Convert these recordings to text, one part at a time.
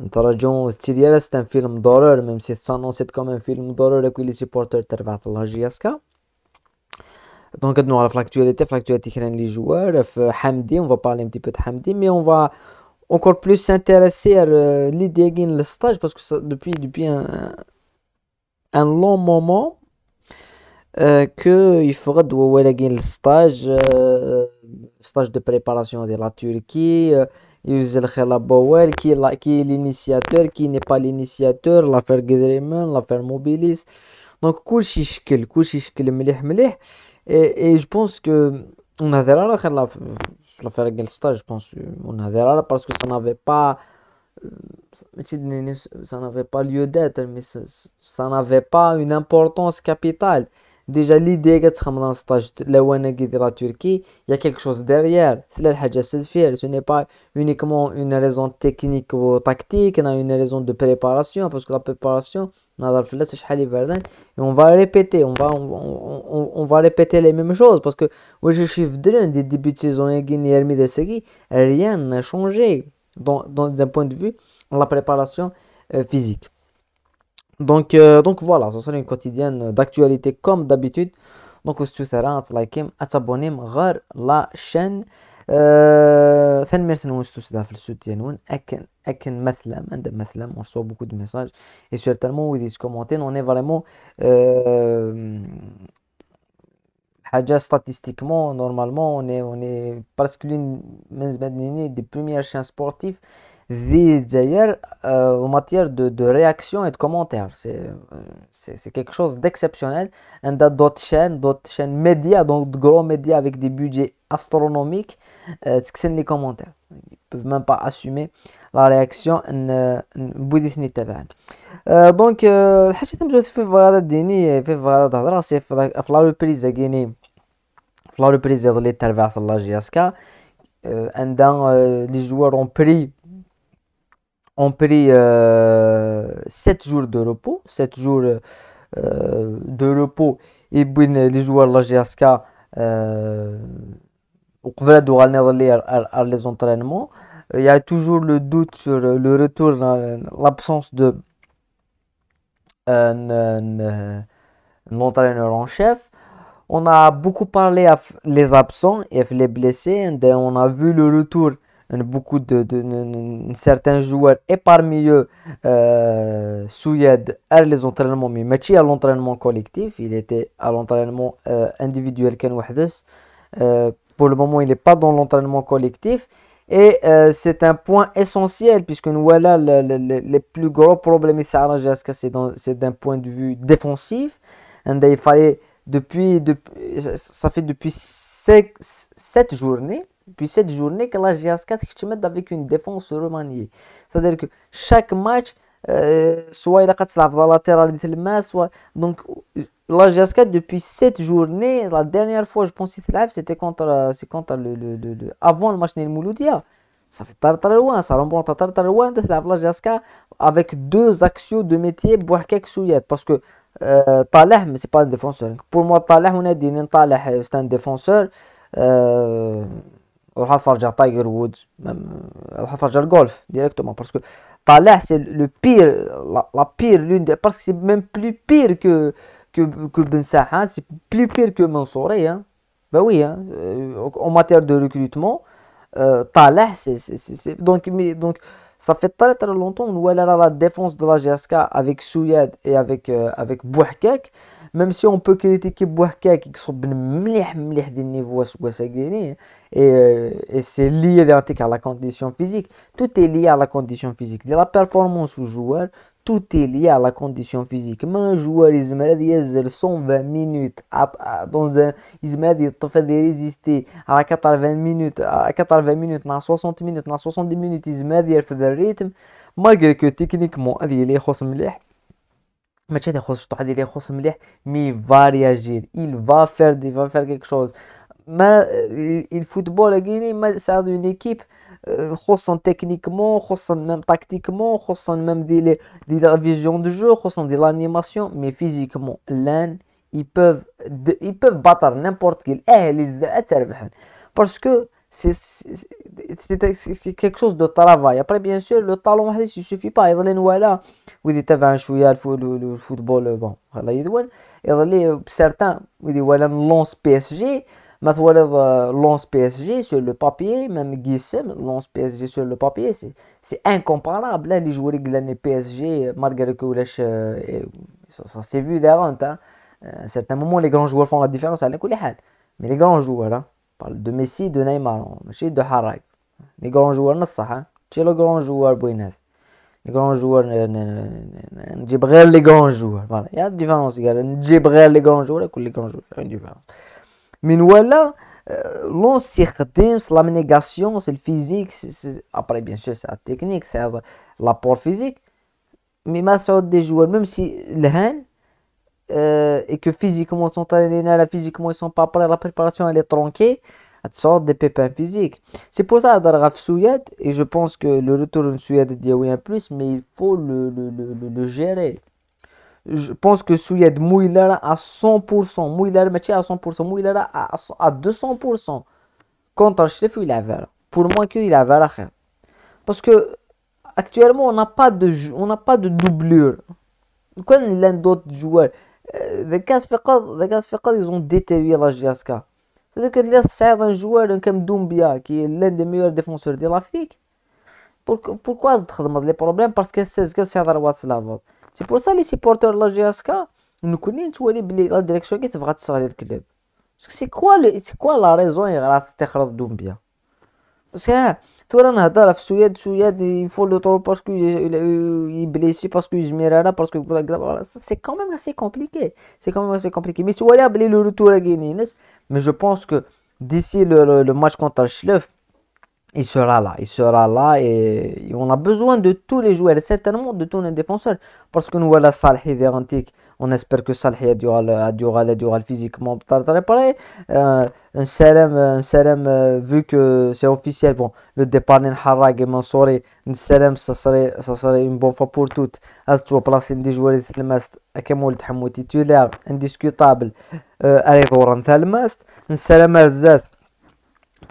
C'est un tirjela c'est un film d'horreur, même si c'est annoncé comme un film et avec les supporters de la rvatë Donc, nous, à l'actualité, l'actualité qui les joueurs, Hamdi, on va parler un petit peu de Hamdi, mais on va encore plus s'intéresser à uh, l'idée de le stage parce que ça, depuis, depuis un, long moment euh, qu'il faudra de le stage, euh, stage de préparation de la Turquie. Euh, User Hella Bower, qui est l'initiateur, qui n'est pas l'initiateur, l'affaire Gedreman, l'affaire Mobilis. Donc, cool chichkel, cool chichkel, mlih Et je pense que, on a déjà l'affaire Gelsta, je pense, on a déjà parce que ça n'avait pas. Euh, ça n'avait pas lieu d'être, mais ça n'avait pas une importance capitale. Déjà l'idée que dans un stage là la Turquie, il y a quelque chose derrière. la Ce n'est pas uniquement une raison technique ou tactique, on a une raison de préparation parce que la préparation, et on va répéter, on va, on, va répéter les mêmes choses parce que je suis des débuts de saison rien n'a changé dans, d'un point de vue la préparation euh, physique. Donc, euh, donc voilà, ce sera une quotidienne d'actualité comme d'habitude. Donc, si êtes à te liker, à t'abonner à la chaîne. ثاني مرة نستسدى في السوتيانون اكن اكن مثلا عند مثلا on reçoit beaucoup de messages et certainement with these commentaires on est vraiment حاجة euh, statistiquement normalement on est on est l'une des premières chaînes sportives en matière de, réaction et de commentaires. C'est quelque chose d'exceptionnel. On d'autres chaînes, d'autres chaînes médias, donc de gros médias avec des budgets astronomiques, ce c'est les commentaires. Ils peuvent même pas assumer la réaction de donc دونك donc اللي تمشات في هذا الديني في هذا الهضره في la reprise de في la de de l'état à ce cas ont pris 7 jours de repos. 7 jours euh, de repos. Et les joueurs de la GSK, euh, les entraînements. Euh, il y a toujours le doute sur le retour, l'absence de l'entraîneur en chef. On a beaucoup parlé à les absents et les blessés. On a vu le retour euh, beaucoup de, de, certains joueurs et parmi eux euh, Souyed à les entraînements mais Mathieu à l'entraînement collectif il était à l'entraînement euh, individuel euh, pour le moment il n'est pas dans l'entraînement collectif et c'est un point essentiel puisque nous voilà le, le, le, les plus gros problèmes et ça c'est d'un point de vue défensif il fallait depuis, ça fait depuis sept journées depuis cette journée que la GS4 avec une défense remaniée. C'est-à-dire que chaque match, euh, soit il a la latéralité de main, soit. Donc, la GS4 depuis cette journée, la dernière fois, je pense, c'était contre, euh, contre le, le, le, le, avant le match Nel Mouloudia. Ça fait tartar loin, ça remonte à tartar loin, la GS4 avec deux actions de métier, boire quelques souillettes. Parce que. Euh, Talah, mais c'est pas un défenseur. Pour moi, Talah, on a dit Talah, c'est un défenseur. Euh, elle va faire Tiger Woods, elle va faire golf directement parce que Tallah c'est le pire, la pire, l'une des, parce que c'est même plus pire que Ben Sahad, hein, c'est plus pire que Mansouré. Hein. Ben oui, hein, euh, en matière de recrutement, euh, Tallah c'est, donc ça fait très très longtemps où elle a la défense de la GSK avec Souyad et avec euh, Bouhkak même si on peut critiquer Bouhkak qui sont de mlih des niveaux et euh, et c'est lié à la condition physique tout est lié à la condition physique de la performance du joueur tout est lié à la condition physique un joueur il ينزل 120 minutes ah, ah, dans un il résister à 80 minutes à 80 minutes à 60 minutes à 70 minutes il le rythme malgré que techniquement il est mais il va réagir, il va faire, il va faire quelque chose. Mais le football, c'est une équipe, euh، techniquement, tactiquement, même de, la vision du jeu, de l'animation, mais physiquement, l'un, ils peuvent, ils peuvent battre n'importe qui. Parce que, c'est quelque chose de travail. Après, bien sûr, le talent, il ne suffit pas. Il y a des le football, euh, bon, il y a euh, certains, il y a lance PSG, lance PSG sur le papier, même Guissem, lance PSG sur le papier, c'est incomparable. Hein, les joueurs de l'année PSG, malgré que euh, ça s'est vu derrière, hein. à un certain moment, les grands joueurs font la différence à la Mais les grands joueurs, là. Hein de Messi, de Neymar, de Harak. Les grands joueurs, hein. C'est le grand joueur, Buenas. Les grands joueurs, Djibril, les grands joueurs. Voilà. Il y a une différence, les Djibril, les grands joueurs, les grands joueurs. Il y a une différence. Mais voilà, euh, l'on c'est la négation, c'est le physique. Après, bien sûr, c'est la technique, c'est l'apport physique. Mais ma des joueurs, même si le han euh, et que physiquement ils sont là, physiquement ils sont pas prêts, la préparation elle est tronquée, tu sors des pépins physiques. C'est pour ça Darraf Souyad, et je pense que le retour de Souyad est oui en plus, mais il faut le, le, le, le gérer. Je pense que Souyad mouillera à 100%, mouillera métier à 100%, Mouilala à, à 200%. Contre Chef, il avait. Pour moi, qu'il avait la Parce que actuellement, on n'a pas, de, on pas de doublure. Quand l'un d'autres joueurs. ذكاس فقط ذكاس فقط يزون ديتيوي لاجياسكا هذاك اللي تصعيد ان جوار كام دومبيا كي لان دي ميور ديفونسور دي لافريك بوركوا زد تخدم لي بروبليم باسكو سيزكا تهضر واتس لافوت سي بور سا لي سيبورتور لاجياسكا نكوني نتوالي بلي لا ديريكسيون كي تبغى تسغل الكلوب سي كوا سي كوا لا ريزون غير تستخرج دومبيا Parce que Touran hein, la Suède, Suède, il faut le tour parce qu'il est blessé, parce qu'il se là, parce que c'est quand même assez compliqué. C'est quand même assez compliqué. Mais tu vois, il a le retour à Guinness. Mais je pense que d'ici le, le, le match contre Schleff, il sera là, il sera là et on a besoin de tous les joueurs certainement de tous les défenseurs parce que nous voilà Salah identique. On espère que Salah a duré physiquement. Pareil, euh, un Salem, un euh, vu que c'est officiel. Bon, le départ d'un Harag et Mansouri, un Salem, ça serait, ça serait une bonne fois pour toutes. Astro place des joueurs de Thelmast, Akamoul Thamou titulaire, indiscutable. à au salam un Salem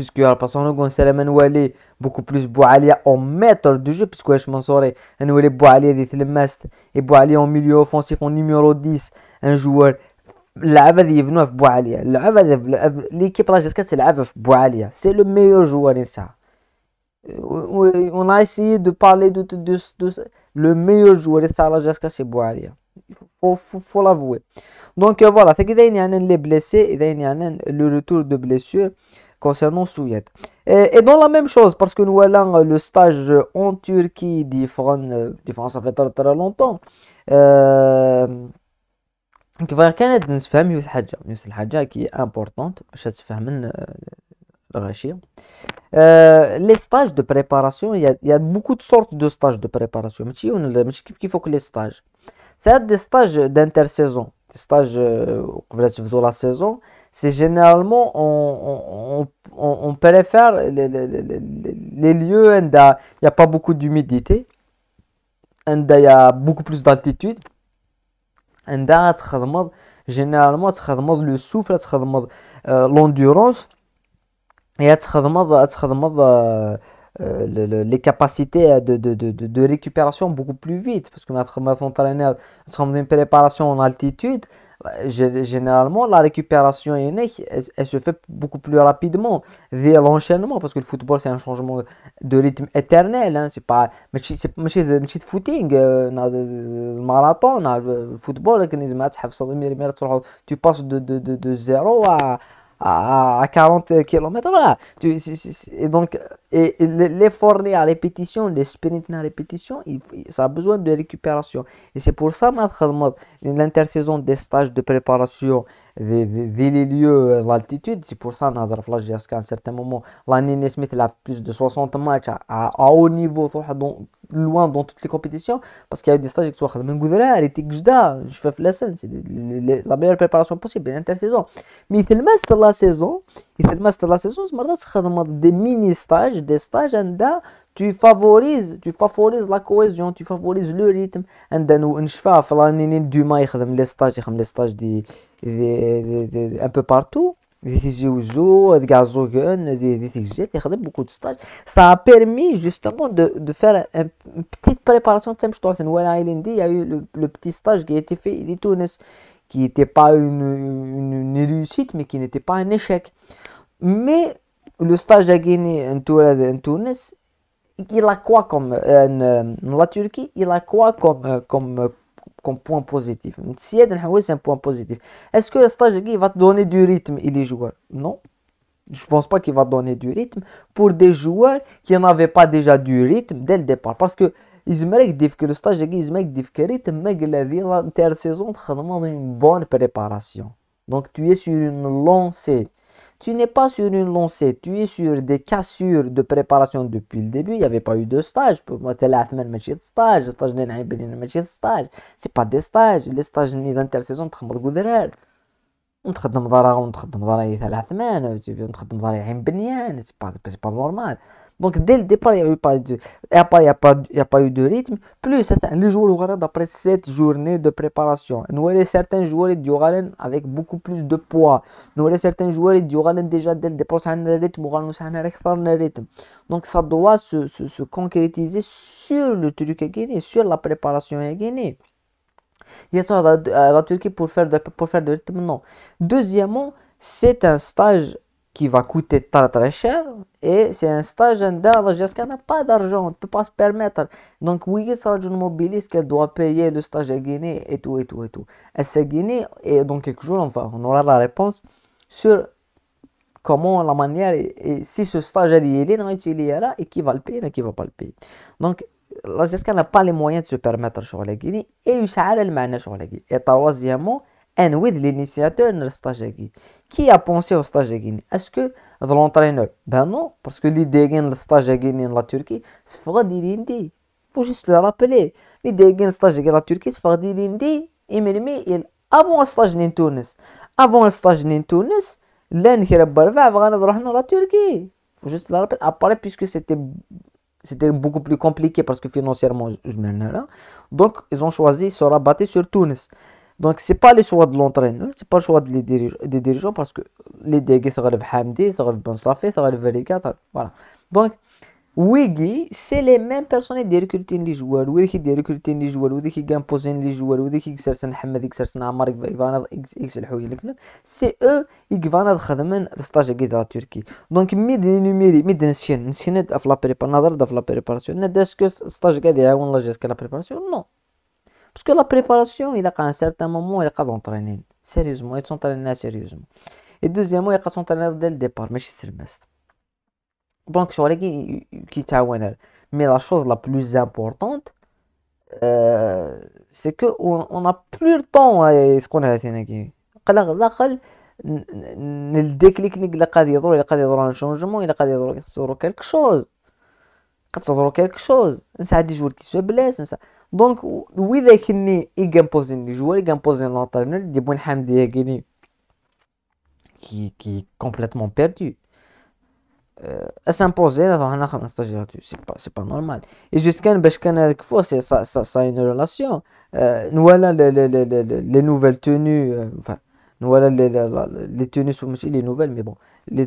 puisque Al-Passano Gonzalez est beaucoup plus Boalia en maître du jeu puisque je m'en saurais Manouali Boualia dit le mast et Boualia en milieu offensif en numéro 10 un joueur لعب en يبنوه في l'équipe لعب هذا c'est راجل en في c'est le meilleur joueur جوار ça euh, on a essayé de parler de, de, le meilleur joueur de Sarajevo, c'est Boualia. Il faut, faut, faut l'avouer. Donc euh, voilà, c'est qu'il y a les blessés, il y a le retour de blessure concernant Souyet. Et, dans la même chose, parce que nous allons euh, le stage en Turquie, différence euh, ça fait très longtemps. Euh, حاجه qui est importante euh, les stages de préparation, il y, a, beaucoup de sortes de stages de préparation. Mais il faut que les stages. C'est des stages d'intersaison, des stages relative de la saison c'est généralement on, on, on, on préfère les, lieux où il n'y a pas beaucoup d'humidité, où il y a beaucoup plus d'altitude, où généralement le souffle, euh, l'endurance et euh, euh, les capacités de, de, de, de récupération beaucoup plus vite parce que on a une préparation en altitude généralement, la récupération unique, elle, elle, se fait beaucoup plus rapidement via l'enchaînement, parce que le football, c'est un changement de rythme éternel. Hein. C'est pas un petit footing, le euh, marathon, le football, tu passes de, de, de, de 0 à, à 40 km. Tu, et donc, et les fornés à répétition, les sprints à répétition, ça a besoin de récupération. Et c'est pour ça que l'intersaison des stages de préparation des, lieux euh, l'altitude, c'est pour ça que jusqu'à un certain moment, l'année Smith a plus de 60 matchs à, haut niveau, loin dans toutes les compétitions, parce qu'il y a eu des stages qui sont je fais la scène, c'est la meilleure préparation possible, l'intersaison. Mais il y de la saison, il y de la saison, c'est des mini-stages des stages da, tu favorises, tu favorises la cohésion, tu favorises le rythme. Et là, nous, une fait flanini, stages, stages de, de, de, un peu partout. Beaucoup de stages. Ça a permis justement de, de faire une petite préparation. Il y a eu le, petit stage qui a été fait à Tunis, qui n'était pas une, une réussite, mais qui n'était pas un échec. Mais le stage à Guinée en Tunis, il a quoi comme la Turquie, il a quoi comme comme comme point positif Si c'est un point positif. Est-ce que le stage à Guinée va te donner du rythme et les joueurs Non. Je pense pas qu'il va donner du rythme pour des joueurs qui n'avaient pas déjà du rythme dès le départ parce que le stage à Guinée, rythme a كاري rythme الذي انتر سيزون une bonne préparation donc tu es sur une lancée tu n'es pas sur une lancée, tu es sur des cassures de préparation depuis le début. Il n'y avait pas eu de stage. Pour moi, tu es mais de stage. stage de stage. C'est pas des stages. Les stages d'intersaison, tu as semaine, tu on c'est pas normal. Donc dès le départ, il n'y a eu pas il a, pas, il y a pas eu de rythme. Plus les joueurs d'après cette journée de préparation, nous voyons certains joueurs du avec beaucoup plus de poids. Nous voyons certains joueurs du déjà dès le départ, un rythme, un rythme. Donc ça doit se, se, se concrétiser sur le truc gagné, Guinée, sur la préparation gagnée. Guinée. Il y a ça la, la Turquie pour faire de, pour faire de rythme, non. Deuxièmement, c'est un stage qui va coûter très très cher et c'est un stage en la GESCA n'a pas d'argent, on ne peut pas se permettre. Donc oui, c'est une mobiliste qui doit payer le stage à Guinée et tout et tout et tout. Elle s'est Guinée et donc, quelques jours, on aura la réponse sur comment la manière et, si ce stage est est non il y aura et qui va le payer et qui va pas le payer. Donc la n'a pas les moyens de se permettre sur la Guinée et il s'arrête le sur la Guinée. Et troisièmement, et with l'initiateur de stage Qui a pensé au stage Est-ce que l'entraîneur Ben non, parce que l'idée de stage en la Turquie, c'est pour Il faut juste le rappeler. L'idée de stage en la Turquie, c'est Et il avant le stage en Tunis. Avant stage en Tunis, l'un qui a de la Turquie. faut juste le rappeler. Après, puisque c'était c'était beaucoup plus compliqué parce que financièrement, je me ai Donc, ils ont choisi de se rabattre sur Tunis. Donc, ce n'est pas les choix de l'entraîneur, ce n'est pas le choix des dirigeants, des dirigeants parce que les dégâts seraient le Hamdi, seraient le Ben Safi, seraient le Velika. Voilà. Donc, Wiggy, c'est les mêmes personnes qui recrutent les joueurs, qui recrutent les joueurs, qui imposent les joueurs, qui exercent Mohamed, qui exercent Ammar, qui exercent Houy, c'est eux qui vont faire le stage de la Turquie. Donc, mid numérique, mid ancien, ancien, la préparation, la préparation, est-ce que le stage de la préparation, non. Parce que la préparation, il a qu'à un certain moment, il a qu'à d'entraîner. Sérieusement, il s'entraîner sérieusement. Et deuxièmement, il a qu'à s'entraîner dès le départ, mais c'est le semestre. Donc, je qui qui Mais la chose la plus importante, euh, c'est qu'on on n'a plus le temps à ce qu'on a fait. Le déclic, il a qu'à dire, il a qu'à dire un changement, il a qu'à dire quelque chose. Quand tu quelque chose, y a des jours qui se blessent, donc oui il des qui complètement perdus euh, s'imposer c'est pas pas normal et jusqu'à quand une relation euh, nous voilà les nouvelles tenues euh, enfin les tenues les nouvelles mais bon les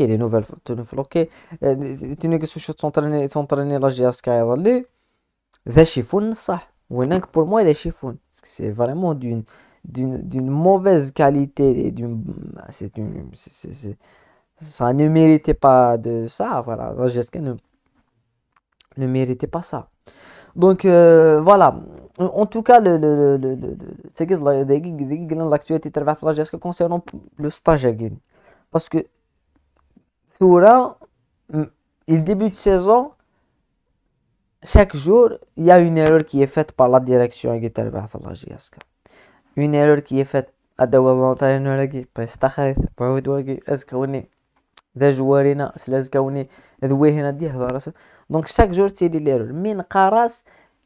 les nouvelles tenues qui tenues The chiffons ça. Pour moi, les chiffons, Parce que c'est vraiment d'une d'une mauvaise qualité d'une c'est une ça ne méritait pas de ça voilà Rajeska ne ne méritait pas ça donc euh, voilà en tout cas le le le le l'actualité تبع Rajeska concernant le stage parce que Soura il débute de saison chaque jour, il y a une erreur qui est faite par la direction de l'Etat. Une erreur qui est faite à donc chaque jour c'est une erreur min qaras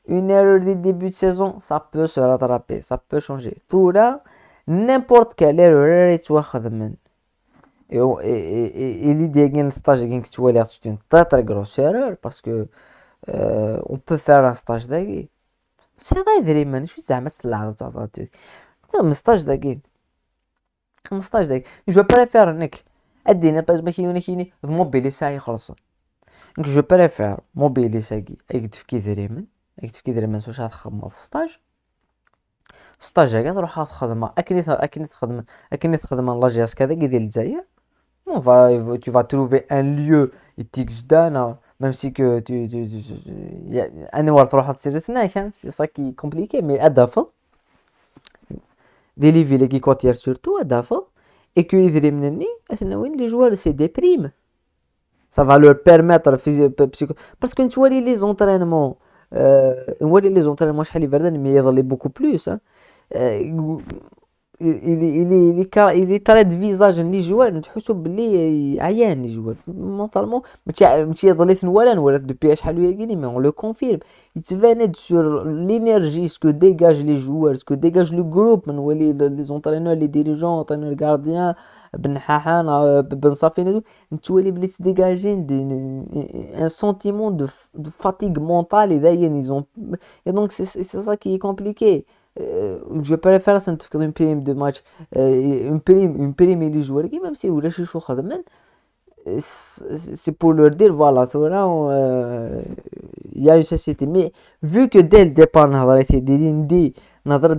une erreur du début de saison ça peut se rattraper ça peut changer tout là n'importe quelle erreur tu vas et et et l'idée d'un stage qui tu vas a une très très grosse erreur parce que اون بو فير ان ستاج داكي ماشي غير دريمان شو زعما تلعب تاع راديوك 15 دقيقة 15 داكي جو بريفير انك اديني باش ما كيونيكيني موبيلي ساعة يخلصو انك جو بريفير موبيلي ساكي ايك تفكي دريمان ايك تفكي دريمان واش غتخدم ستاج ستاج هكا تروح تخدم خدمة اكني تخدم اكني تخدم لا جي اس كذا كي ديال الجزائر فا تو فا تروفي ان ليو يتيك جدانا même si que tu annual tu as tiré ce n'est c'est ça qui est compliqué mais à d'affol des les qui contiennent surtout à d'affol et que ils les joueurs se dépriment ça va leur permettre physique psycho parce que tu vois les entraînements on euh, voit les entraînements chez les verdens mais ils en ont beaucoup plus hein. euh, il il il car il a des les joueurs nous comptons les aïeux les joueurs malheureusement mais qui a qui a oublié tout le monde n'a pas de psh à lui égaler mais on le confirme il devient sur l'énergie ce que dégage les joueurs ce que dégage le groupe nous les entraîneurs les dirigeants entraîneurs gardiens ben hahan euh, ben safin et tout nous les blesses d'un sentiment de fatigue mentale et des ils ont et donc c'est c'est ça qui est compliqué euh, je vais pas le faire une prime de match euh, une prime une prime les joueurs qui même si vous lâchez chaud demain euh, c'est pour leur dire voilà il y a une société mais vu que dès le départ il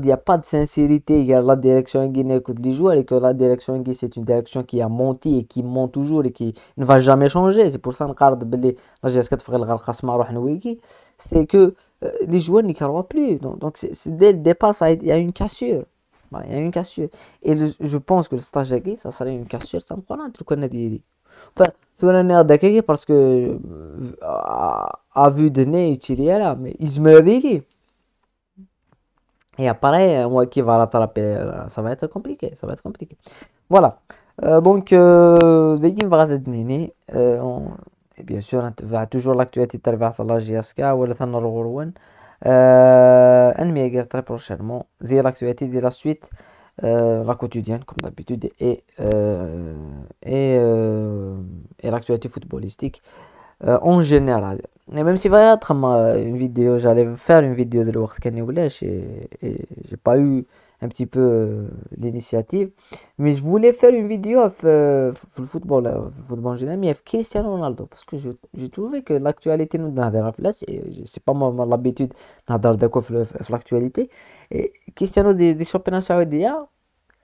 n'y a pas de sincérité il y a la direction qui n'écoute les joueurs et que la direction qui c'est une direction qui a menti et qui ment toujours et qui ne va jamais changer c'est pour ça que je regarde les GS4 frères le Rasmaro et c'est que euh, les joueurs n'y croient plus. Donc, donc dès le départ, il y a une cassure. Il y a une cassure. Et je pense que le stage ça serait une cassure, ça me prend un truc qu'on a dit. Enfin, c'est un air d'accueil parce que, euh, à, à vue de nez, il y là, mais il me dit. Et après, moi qui va l'attraper, euh, ça va être compliqué, ça va être compliqué. Voilà. Euh, donc, euh, on bien sûr, va toujours l'actualité de la Gsk ou la Thanar Gourouan. Un très prochainement, c'est l'actualité de la suite, euh, la quotidienne comme d'habitude et, euh, euh, et, l'actualité footballistique en général. Et même si voilà, une vidéo, j'allais faire une vidéo de l'Ouartkani et, et j'ai pas eu un petit peu euh, l'initiative. Mais je voulais faire une vidéo sur euh, le football, euh, le football général, Cristiano Ronaldo. Parce que j'ai trouvé que l'actualité nous donne dans ne c'est pas moi l'habitude sur l'actualité. Et Cristiano des, des championnats saoudiens,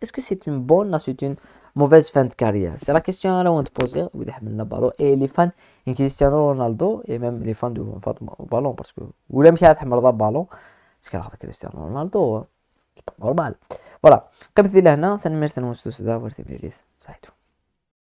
est-ce que c'est une bonne ou c'est une mauvaise fin de carrière C'est la question à on te pose Et les fans de Cristiano Ronaldo et même les fans de ballon, parce que vous l'aimez bien le ballon, c'est que Cristiano Ronaldo. Hein. نورمال فوالا قبل ذي لهنا سنمرس نوستو سدا ورثي بليس صحيتو